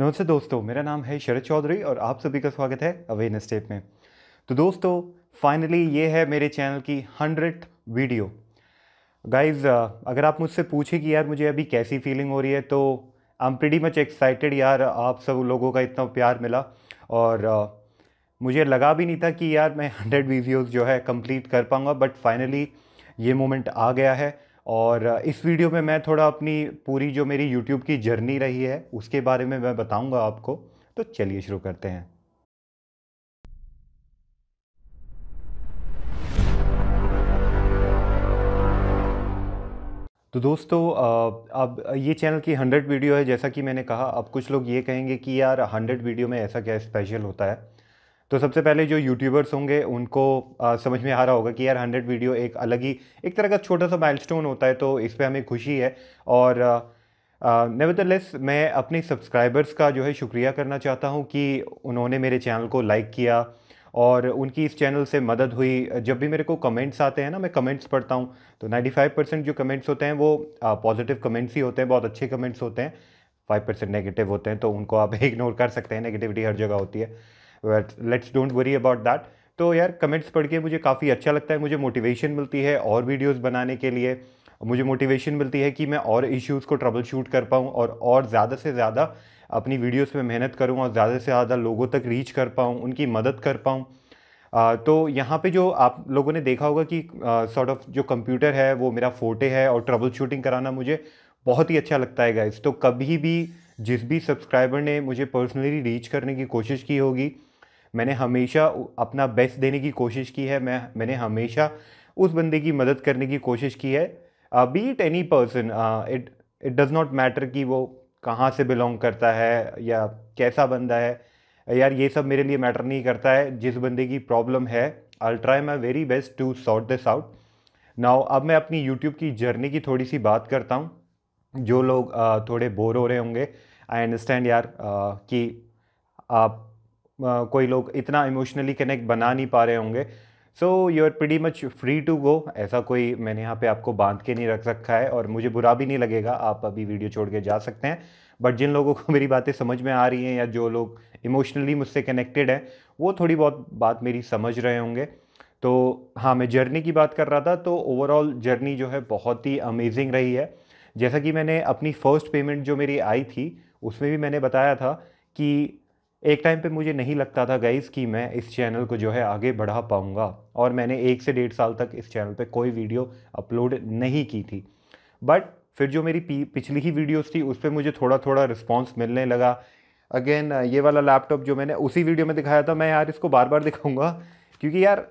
नमस्ते दोस्तों मेरा नाम है शरद चौधरी और आप सभी का स्वागत है अवेन स्टेप में तो दोस्तों फाइनली ये है मेरे चैनल की हंड्रेड वीडियो गाइज अगर आप मुझसे पूछे कि यार मुझे अभी कैसी फीलिंग हो रही है तो I am pretty much excited यार आप सब लोगों का इतना प्यार मिला और uh, मुझे लगा भी नहीं था कि यार मैं हंड्रेड वीडियोज़ जो है कंप्लीट कर पाऊँगा बट फाइनली ये मोमेंट आ गया है और इस वीडियो में मैं थोड़ा अपनी पूरी जो मेरी यूट्यूब की जर्नी रही है उसके बारे में मैं बताऊंगा आपको तो चलिए शुरू करते हैं तो दोस्तों अब ये चैनल की हंड्रेड वीडियो है जैसा कि मैंने कहा अब कुछ लोग ये कहेंगे कि यार हंड्रेड वीडियो में ऐसा क्या स्पेशल होता है तो सबसे पहले जो यूट्यूबर्स होंगे उनको आ, समझ में आ रहा होगा कि यार हंड्रेड वीडियो एक अलग ही एक तरह का छोटा सा माइलस्टोन होता है तो इस पर हमें खुशी है और नेवरदलेस मैं अपने सब्सक्राइबर्स का जो है शुक्रिया करना चाहता हूँ कि उन्होंने मेरे चैनल को लाइक किया और उनकी इस चैनल से मदद हुई जब भी मेरे को कमेंट्स आते हैं ना मैं कमेंट्स पढ़ता हूँ तो 95 परसेंट जो कमेंट्स होते हैं वो पॉजिटिव कमेंट्स ही होते हैं बहुत अच्छे कमेंट्स होते हैं फाइव परसेंट नेगेटिव होते हैं तो उनको आप इग्नोर कर सकते हैं नेगेटिविटी हर जगह होती है but let's don't worry about that तो यार कमेंट्स पढ़ के मुझे काफ़ी अच्छा लगता है मुझे मोटिवेशन मिलती है और वीडियोस बनाने के लिए मुझे मोटिवेशन मिलती है कि मैं और इश्यूज़ को ट्रबल शूट कर पाऊँ और और ज़्यादा से ज़्यादा अपनी वीडियोस में मेहनत करूँ और ज़्यादा से ज़्यादा लोगों तक रीच कर पाऊँ उनकी मदद कर पाऊँ तो यहाँ पे जो आप लोगों ने देखा होगा कि सॉर्ट ऑफ जो कंप्यूटर है वो मेरा फोटे है और ट्रबल शूटिंग कराना मुझे बहुत ही अच्छा लगता है गाइज तो कभी भी जिस भी सब्सक्राइबर ने मुझे पर्सनली रीच करने की कोशिश की होगी मैंने हमेशा अपना बेस्ट देने की कोशिश की है मैं मैंने हमेशा उस बंदे की मदद करने की कोशिश की है be it any person it it does not matter कि वो कहाँ से बिलोंग करता है या कैसा बंदा है यार ये सब मेरे लिए मैटर नहीं करता है जिस बंदे की प्रॉब्लम है I try my very best to sort this out now अब मैं अपनी यूट्यूब की जर्नी की थोड़ी सी बात करता हूँ जो लोग uh, थोड़े बोर हो रहे होंगे आई अंडरस्टैंड यार uh, कि आप कोई लोग इतना इमोशनली कनेक्ट बना नहीं पा रहे होंगे so you are pretty much free to go ऐसा कोई मैंने यहाँ पे आपको बांध के नहीं रख रखा है और मुझे बुरा भी नहीं लगेगा आप अभी वीडियो छोड़ के जा सकते हैं बट जिन लोगों को मेरी बातें समझ में आ रही हैं या जो लोग इमोशनली मुझसे कनेक्टेड हैं वो थोड़ी बहुत बात मेरी समझ रहे होंगे तो हाँ मैं जर्नी की बात कर रहा था तो ओवरऑल जर्नी जो है बहुत ही अमेजिंग रही है जैसा कि मैंने अपनी फ़र्स्ट पेमेंट जो मेरी आई थी उसमें भी मैंने बताया था कि एक टाइम पे मुझे नहीं लगता था गाइज़ कि मैं इस चैनल को जो है आगे बढ़ा पाऊँगा और मैंने एक से डेढ़ साल तक इस चैनल पे कोई वीडियो अपलोड नहीं की थी बट फिर जो मेरी पिछली ही वीडियोस थी उस पर मुझे थोड़ा थोड़ा रिस्पॉन्स मिलने लगा अगेन ये वाला लैपटॉप जो मैंने उसी वीडियो में दिखाया था मैं यार इसको बार बार दिखाऊँगा क्योंकि यार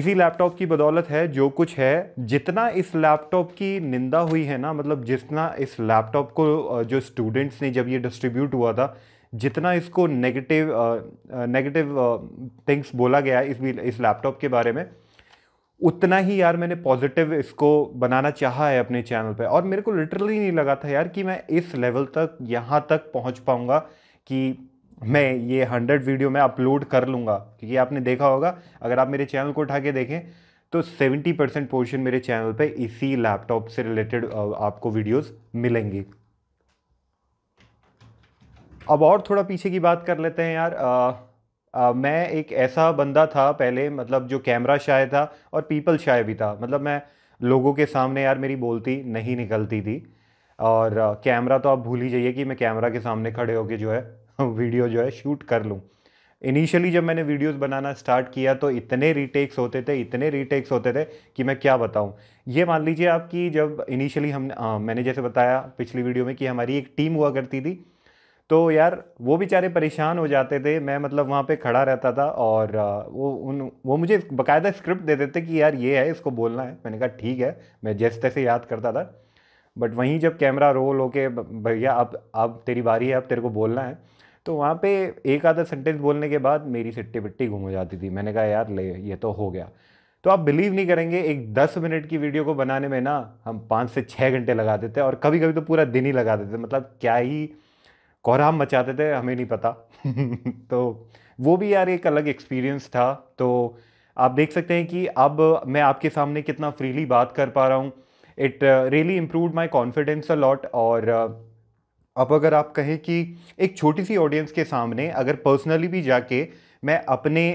इसी लैपटॉप की बदौलत है जो कुछ है जितना इस लैपटॉप की निंदा हुई है ना मतलब जितना इस लैपटॉप को जो स्टूडेंट्स ने जब ये डिस्ट्रीब्यूट हुआ था जितना इसको नेगेटिव नेगेटिव थिंग्स बोला गया इस इस लैपटॉप के बारे में उतना ही यार मैंने पॉजिटिव इसको बनाना चाहा है अपने चैनल पे और मेरे को लिटरली नहीं लगा था यार कि मैं इस लेवल तक यहाँ तक पहुँच पाऊँगा कि मैं ये हंड्रेड वीडियो मैं अपलोड कर लूँगा क्योंकि आपने देखा होगा अगर आप मेरे चैनल को उठा के देखें तो 70 परसेंट पोर्शन मेरे चैनल पे इसी लैपटॉप से रिलेटेड आपको वीडियोस मिलेंगी अब और थोड़ा पीछे की बात कर लेते हैं यार आ, आ, मैं एक ऐसा बंदा था पहले मतलब जो कैमरा शाय था और पीपल शाय भी था मतलब मैं लोगों के सामने यार मेरी बोलती नहीं निकलती थी और कैमरा तो आप भूल ही जाइए कि मैं कैमरा के सामने खड़े होकर जो है वीडियो जो है शूट कर लूँ इनिशियली जब मैंने वीडियोस बनाना स्टार्ट किया तो इतने रीटेक्स होते थे इतने रीटेक्स होते थे कि मैं क्या बताऊं ये मान लीजिए आपकी जब इनिशियली हम आ, मैंने जैसे बताया पिछली वीडियो में कि हमारी एक टीम हुआ करती थी तो यार वो बेचारे परेशान हो जाते थे मैं मतलब वहाँ पे खड़ा रहता था और वो उन वो मुझे बकायदा स्क्रिप्ट दे देते कि यार ये है इसको बोलना है मैंने कहा ठीक है मैं जैसे तैसे याद करता था बट वहीं जब कैमरा रोल होके भैया अब अब तेरी बारी है अब तेरे को बोलना है तो वहाँ पे एक आधा सेंटेंस बोलने के बाद मेरी सिट्टी बिट्टी गुम हो जाती थी मैंने कहा यार ले ये तो हो गया तो आप बिलीव नहीं करेंगे एक दस मिनट की वीडियो को बनाने में ना हम पाँच से छः घंटे लगा देते और कभी कभी तो पूरा दिन ही लगा देते मतलब क्या ही कोहराम मचाते थे हमें नहीं पता तो वो भी यार एक अलग एक्सपीरियंस था तो आप देख सकते हैं कि अब मैं आपके सामने कितना फ्रीली बात कर पा रहा हूँ it really improve my confidence lot और अब अगर आप कहें कि एक छोटी सी ऑडियंस के सामने अगर पर्सनली भी जाके मैं अपने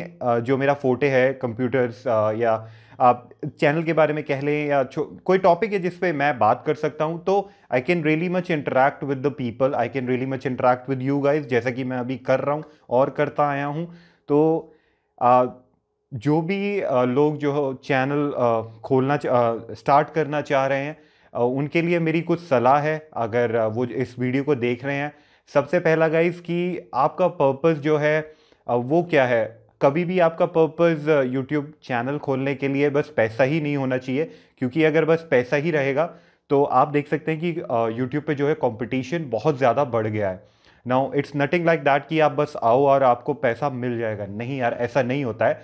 जो मेरा फोटे है कंप्यूटर्स या आप चैनल के बारे में कह लें या कोई टॉपिक है जिस पर मैं बात कर सकता हूँ तो I can really much interact with the people I can really much interact with you guys जैसा कि मैं अभी कर रहा हूँ और करता आया हूँ तो आ, जो भी लोग जो चैनल खोलना स्टार्ट करना चाह रहे हैं उनके लिए मेरी कुछ सलाह है अगर वो इस वीडियो को देख रहे हैं सबसे पहला गाइज कि आपका पर्पस जो है वो क्या है कभी भी आपका पर्पज़ यूट्यूब चैनल खोलने के लिए बस पैसा ही नहीं होना चाहिए क्योंकि अगर बस पैसा ही रहेगा तो आप देख सकते हैं कि यूट्यूब uh, पे जो है कंपटीशन बहुत ज़्यादा बढ़ गया है now it's nothing like that कि आप बस आओ और आपको पैसा मिल जाएगा नहीं यार ऐसा नहीं होता है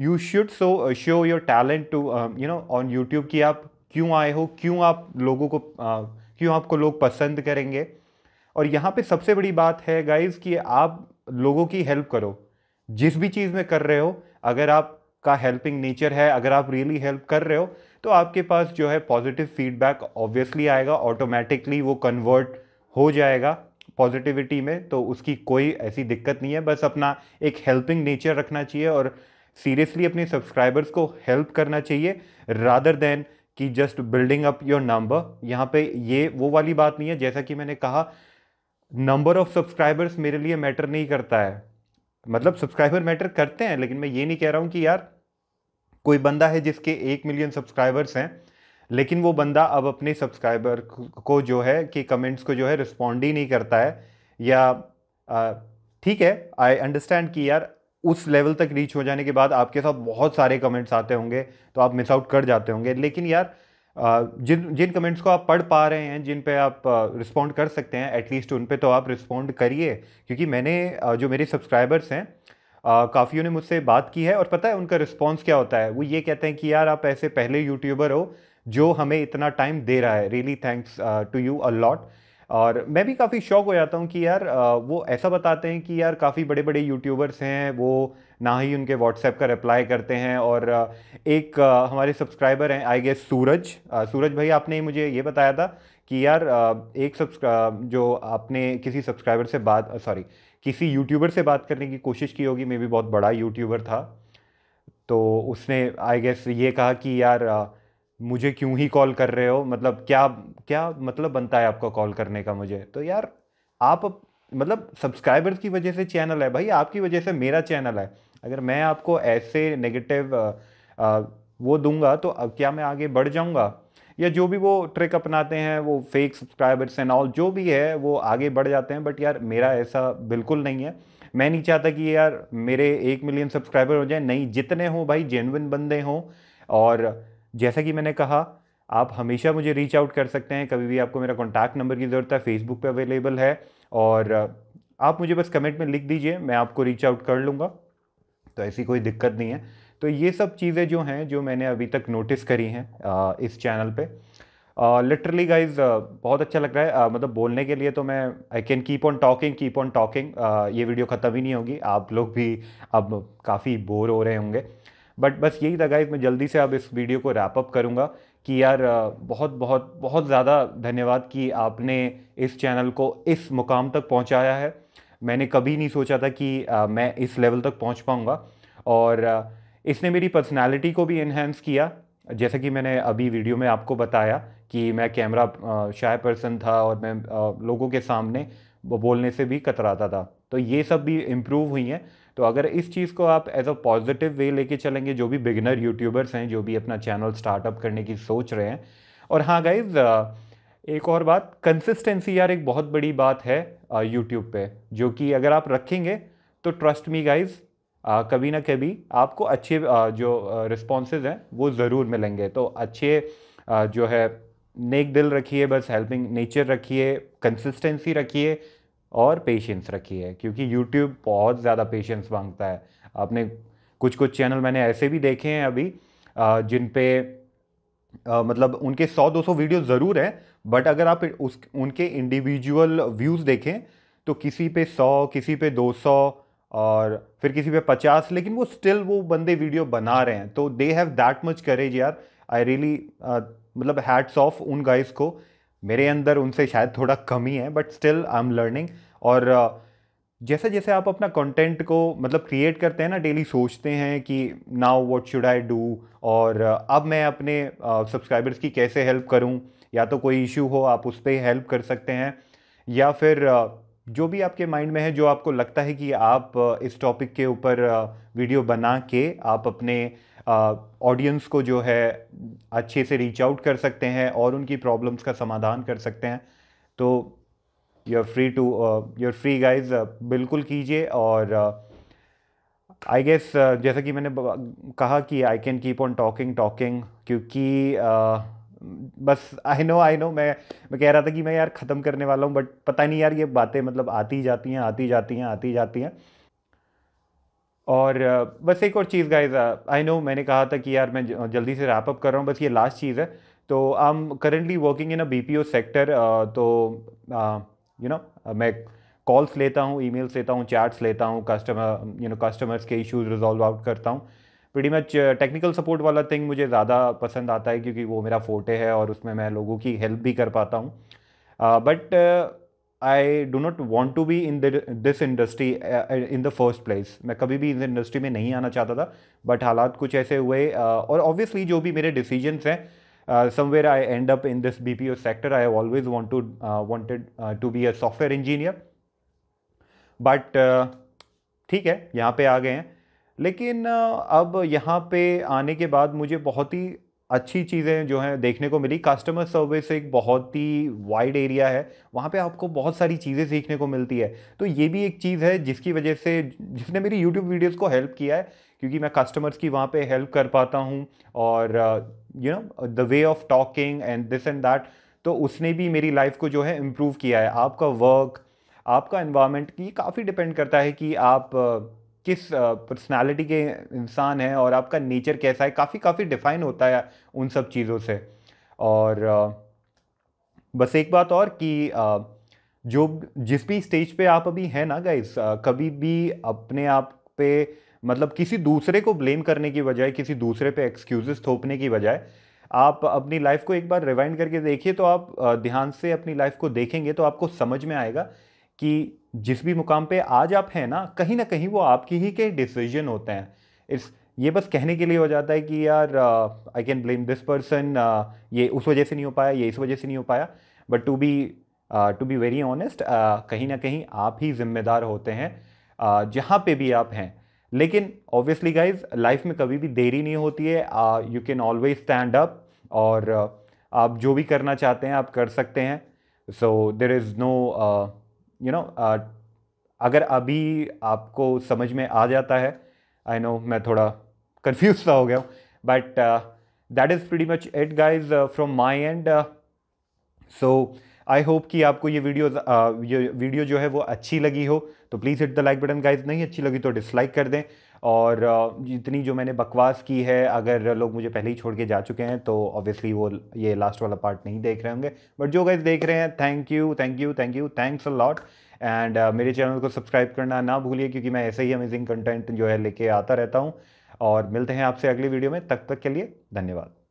you should so show your talent to you know on YouTube कि आप क्यों आए हो क्यों आप लोगों को uh, क्यों आपको लोग पसंद करेंगे और यहाँ पे सबसे बड़ी बात है गाइज कि आप लोगों की हेल्प करो जिस भी चीज़ में कर रहे हो अगर आप का हेल्पिंग नेचर है अगर आप रियली really हेल्प कर रहे हो तो आपके पास जो है पॉजिटिव फीडबैक ऑब्वियसली आएगा ऑटोमेटिकली वो कन्वर्ट हो जाएगा पॉजिटिविटी में तो उसकी कोई ऐसी दिक्कत नहीं है बस अपना एक हेल्पिंग नेचर रखना चाहिए और सीरियसली अपने सब्सक्राइबर्स को हेल्प करना चाहिए रादर देन कि just building up your number यहाँ पे ये वो वाली बात नहीं है जैसा कि मैंने कहा नंबर ऑफ सब्सक्राइबर्स मेरे लिए मैटर नहीं करता है मतलब सब्सक्राइबर मैटर करते हैं लेकिन मैं ये नहीं कह रहा हूँ कि यार कोई बंदा है जिसके एक मिलियन सब्सक्राइबर्स हैं लेकिन वो बंदा अब अपने सब्सक्राइबर को जो है कि कमेंट्स को जो है रिस्पॉन्ड ही नहीं करता है या ठीक है आई अंडरस्टैंड कि यार उस लेवल तक रीच हो जाने के बाद आपके साथ बहुत सारे कमेंट्स आते होंगे तो आप मिस आउट कर जाते होंगे लेकिन यार जिन जिन कमेंट्स को आप पढ़ पा रहे हैं जिन पे आप रिस्पॉन्ड कर सकते हैं एटलीस्ट उन पे तो आप रिस्पॉन्ड करिए क्योंकि मैंने जो मेरे सब्सक्राइबर्स हैं काफ़ियों ने मुझसे बात की है और पता है उनका रिस्पॉन्स क्या होता है वो ये कहते हैं कि यार आप ऐसे पहले यूट्यूबर हो जो हमें इतना टाइम दे रहा है really thanks to you a lot और मैं भी काफ़ी शौक हो जाता हूँ कि यार वो ऐसा बताते हैं कि यार काफ़ी बड़े बड़े यूट्यूबर्स हैं वो ना ही उनके व्हाट्सएप का रिप्लाई करते हैं और एक हमारे सब्सक्राइबर हैं आई गेस सूरज सूरज भाई आपने मुझे ये बताया था कि यार एक सब्सक्राइब जो आपने किसी सब्सक्राइबर से बात सॉरी किसी यूट्यूबर से बात करने की कोशिश की होगी मे भी बहुत बड़ा यूट्यूबर था तो उसने आई गेस ये कहा कि यार मुझे क्यों ही कॉल कर रहे हो मतलब क्या क्या मतलब बनता है आपका कॉल करने का मुझे तो यार आप मतलब सब्सक्राइबर्स की वजह से चैनल है भाई आपकी वजह से मेरा चैनल है अगर मैं आपको ऐसे नेगेटिव वो दूंगा तो अब क्या मैं आगे बढ़ जाऊंगा या जो भी वो ट्रिक अपनाते हैं वो फेक सब्सक्राइबर्स एंड ऑल जो भी है वो आगे बढ़ जाते हैं बट यार मेरा ऐसा बिल्कुल नहीं है मैं नहीं चाहता कि यार मेरे एक मिलियन सब्सक्राइबर हो जाए नहीं जितने हों भाई जेनविन बंदे हों और जैसा कि मैंने कहा आप हमेशा मुझे रीच आउट कर सकते हैं कभी भी आपको मेरा कॉन्टैक्ट नंबर की ज़रूरत है फेसबुक पे अवेलेबल है और आप मुझे बस कमेंट में लिख दीजिए मैं आपको रीच आउट कर लूँगा तो ऐसी कोई दिक्कत नहीं है तो ये सब चीज़ें जो हैं जो मैंने अभी तक नोटिस करी हैं इस चैनल पर लिटरली गाइज बहुत अच्छा लग रहा है uh, मतलब बोलने के लिए तो मैं I can keep on talking keep on talking ये वीडियो ख़त्म ही नहीं होगी आप लोग भी अब काफ़ी बोर हो रहे होंगे बट बस यही था गाइज मैं जल्दी से अब इस वीडियो को रैप अप करूँगा कि यार बहुत बहुत बहुत ज़्यादा धन्यवाद कि आपने इस चैनल को इस मुकाम तक पहुंचाया है मैंने कभी नहीं सोचा था कि मैं इस लेवल तक पहुंच पाऊँगा और इसने मेरी पर्सनालिटी को भी इन्हेंस किया जैसे कि मैंने अभी वीडियो में आपको बताया कि मैं कैमरा शाय पर्सन था और मैं लोगों के सामने बोलने से भी कतराता था तो ये सब भी इम्प्रूव हुई हैं तो अगर इस चीज़ को आप एज अ पॉजिटिव वे लेके चलेंगे जो भी बिगनर यूट्यूबर्स हैं जो भी अपना चैनल स्टार्टअप करने की सोच रहे हैं और हाँ गाइज एक और बात कंसिस्टेंसी यार एक बहुत बड़ी बात है यूट्यूब पे जो कि अगर आप रखेंगे तो ट्रस्ट मी गाइज कभी ना कभी आपको अच्छे आ, जो रिस्पॉन्सेज हैं वो ज़रूर मिलेंगे तो अच्छे आ, जो है नेक दिल रखिए बस हेल्पिंग नेचर रखिए कंसिस्टेंसी रखिए और पेशेंस रखिए क्योंकि यूट्यूब बहुत ज़्यादा पेशेंस मांगता है आपने कुछ कुछ चैनल मैंने ऐसे भी देखे हैं अभी जिन पे मतलब उनके 100-200 वीडियो ज़रूर हैं बट अगर आप उस उनके इंडिविजुअल व्यूज़ देखें तो किसी पे 100 किसी पे 200 और फिर किसी पे 50 लेकिन वो स्टिल वो बंदे वीडियो बना रहे हैं तो they have that much courage यार आई रियली मतलब हैट्स ऑफ उन गाइस को मेरे अंदर उनसे शायद थोड़ा कमी है but still I am learning और जैसे जैसे आप अपना कंटेंट को मतलब क्रिएट करते हैं ना डेली सोचते हैं कि now what should I do और अब मैं अपने सब्सक्राइबर्स की कैसे हेल्प करूं या तो कोई इशू हो आप उस पर हेल्प कर सकते हैं या फिर जो भी आपके माइंड में है जो आपको लगता है कि आप इस टॉपिक के ऊपर वीडियो बना के आप अपने ऑडियंस को जो है अच्छे से रीच आउट कर सकते हैं और उनकी प्रॉब्लम्स का समाधान कर सकते हैं तो you are free to you are free guys बिल्कुल कीजिए और आई uh, गेस uh, जैसा कि मैंने कहा कि I can keep on talking talking क्योंकि uh, बस आई नो आई नो मैं मैं कह रहा था कि मैं यार ख़त्म करने वाला हूँ बट पता नहीं यार ये बातें मतलब आती जाती हैं आती जाती हैं आती जाती हैं और बस एक और चीज़ गाइज आई नो मैंने कहा था कि यार मैं जल्दी से रैपअप कर रहा हूँ बस ये लास्ट चीज़ है तो I am currently working in a B P O sector तो यू नो मैं कॉल्स लेता हूँ ई लेता हूँ चैट्स लेता हूँ कस्टमर यू नो कस्टमर्स के इश्यूज रिजॉल्व आउट करता हूँ वेडी मच टेक्निकल सपोर्ट वाला थिंग मुझे ज़्यादा पसंद आता है क्योंकि वो मेरा फोटे है और उसमें मैं लोगों की हेल्प भी कर पाता हूँ but uh, I do not want to be in this industry in the first place मैं कभी भी इस इंडस्ट्री में नहीं आना चाहता था बट हालात कुछ ऐसे हुए uh, और ऑब्वियसली जो भी मेरे डिसीजनस हैं somewhere I end up in this B P O sector I always want to wanted to be a software engineer but ठीक है यहाँ पे आ गए हैं लेकिन uh, अब यहाँ पे आने के बाद मुझे बहुत ही अच्छी चीज़ें जो हैं देखने को मिली कस्टमर सर्विस एक बहुत ही वाइड एरिया है वहाँ पे आपको बहुत सारी चीज़ें सीखने को मिलती है तो ये भी एक चीज़ है जिसकी वजह से जिसने मेरी यूट्यूब वीडियोज़ को हेल्प किया है क्योंकि मैं कस्टमर्स की वहाँ पे हेल्प कर पाता हूँ और you know the way of talking and this and that तो उसने भी मेरी लाइफ को जो है इम्प्रूव किया है आपका वर्क आपका इन्वामेंट की काफ़ी डिपेंड करता है कि आप uh, किस पर्सनालिटी के इंसान हैं और आपका नेचर कैसा है काफ़ी काफ़ी डिफाइन होता है उन सब चीज़ों से और बस एक बात और कि जो जिस भी स्टेज पे आप अभी हैं ना गाइस कभी भी अपने आप पे मतलब किसी दूसरे को ब्लेम करने की बजाय किसी दूसरे पे एक्सक्यूजेस थोपने की बजाय आप अपनी लाइफ को एक बार रिवाइंड करके देखिए तो आप ध्यान से अपनी लाइफ को देखेंगे तो आपको समझ में आएगा कि जिस भी मुकाम पे आज आप हैं ना कहीं ना कहीं वो आपकी ही के डिसीजन होते हैं इस ये बस कहने के लिए हो जाता है कि यार I can blame this person ये उस वजह से नहीं हो पाया ये इस वजह से नहीं हो पाया but to be to be very honest कहीं ना कहीं आप ही जिम्मेदार होते हैं uh, जहाँ पे भी आप हैं लेकिन ऑब्वियसली गाइज लाइफ में कभी भी देरी नहीं होती है you can always stand up और uh, आप जो भी करना चाहते हैं आप कर सकते हैं so there is no you know uh, अगर अभी आपको समझ में आ जाता है आई नो मैं थोड़ा कन्फ्यूज सा हो गया हूँ but that is pretty much it guys from my end so I hope कि आपको ये वीडियो ये वीडियो जो है वो अच्छी लगी हो तो please hit the like button guys नहीं अच्छी लगी तो डिसलाइक कर दें और जितनी जो मैंने बकवास की है अगर लोग मुझे पहले ही छोड़ के जा चुके हैं तो ऑब्वियसली वो ये लास्ट वाला पार्ट नहीं देख रहे होंगे बट जो गाइज देख रहे हैं thank you thank you thank you thanks a lot and मेरे चैनल को सब्सक्राइब करना ना भूलिए क्योंकि मैं ऐसे ही अमेजिंग कंटेंट जो है लेके आता रहता हूँ और मिलते हैं आपसे अगले वीडियो में तब तक, तक के लिए धन्यवाद